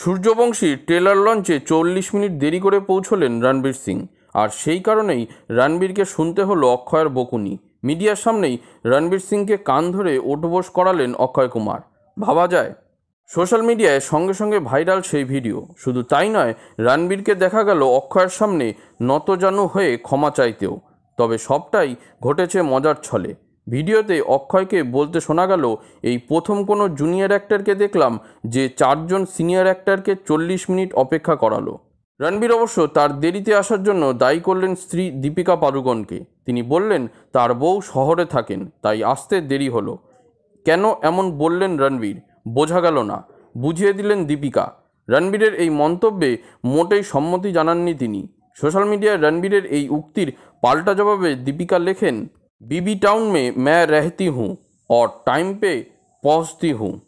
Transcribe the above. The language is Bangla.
সূর্যবংশী ট্রেলার লঞ্চে চল্লিশ মিনিট দেরি করে পৌঁছলেন রণবীর সিং আর সেই কারণেই রণবীরকে শুনতে হলো অক্ষয়ের বকুনি মিডিয়ার সামনেই রণবীর সিংকে কান ধরে ওটবোস করালেন অক্ষয় কুমার ভাবা যায় সোশ্যাল মিডিয়ায় সঙ্গে সঙ্গে ভাইরাল সেই ভিডিও শুধু তাই নয় রণবীরকে দেখা গেল অক্ষয়ের সামনে নতজানু হয়ে ক্ষমা চাইতেও তবে সবটাই ঘটেছে মজার ছলে ভিডিওতে অক্ষয়কে বলতে শোনা গেল এই প্রথম কোনো জুনিয়র অ্যাক্টারকে দেখলাম যে চারজন সিনিয়র অ্যাক্টারকে চল্লিশ মিনিট অপেক্ষা করালো রণবীর অবশ্য তার দেরিতে আসার জন্য দায়ী করলেন স্ত্রী দীপিকা পাড়ুকোনকে তিনি বললেন তার বউ শহরে থাকেন তাই আসতে দেরি হলো কেন এমন বললেন রণবীর বোঝা গেল না বুঝিয়ে দিলেন দীপিকা রণবীরের এই মন্তব্যে মোটেই সম্মতি জানাননি তিনি সোশ্যাল মিডিয়ায় রণবীরের এই উক্তির পাল্টা জবাবে দীপিকা লেখেন बीबी टाउन में मैं रहती हूँ और टाइम पे पहुँचती हूँ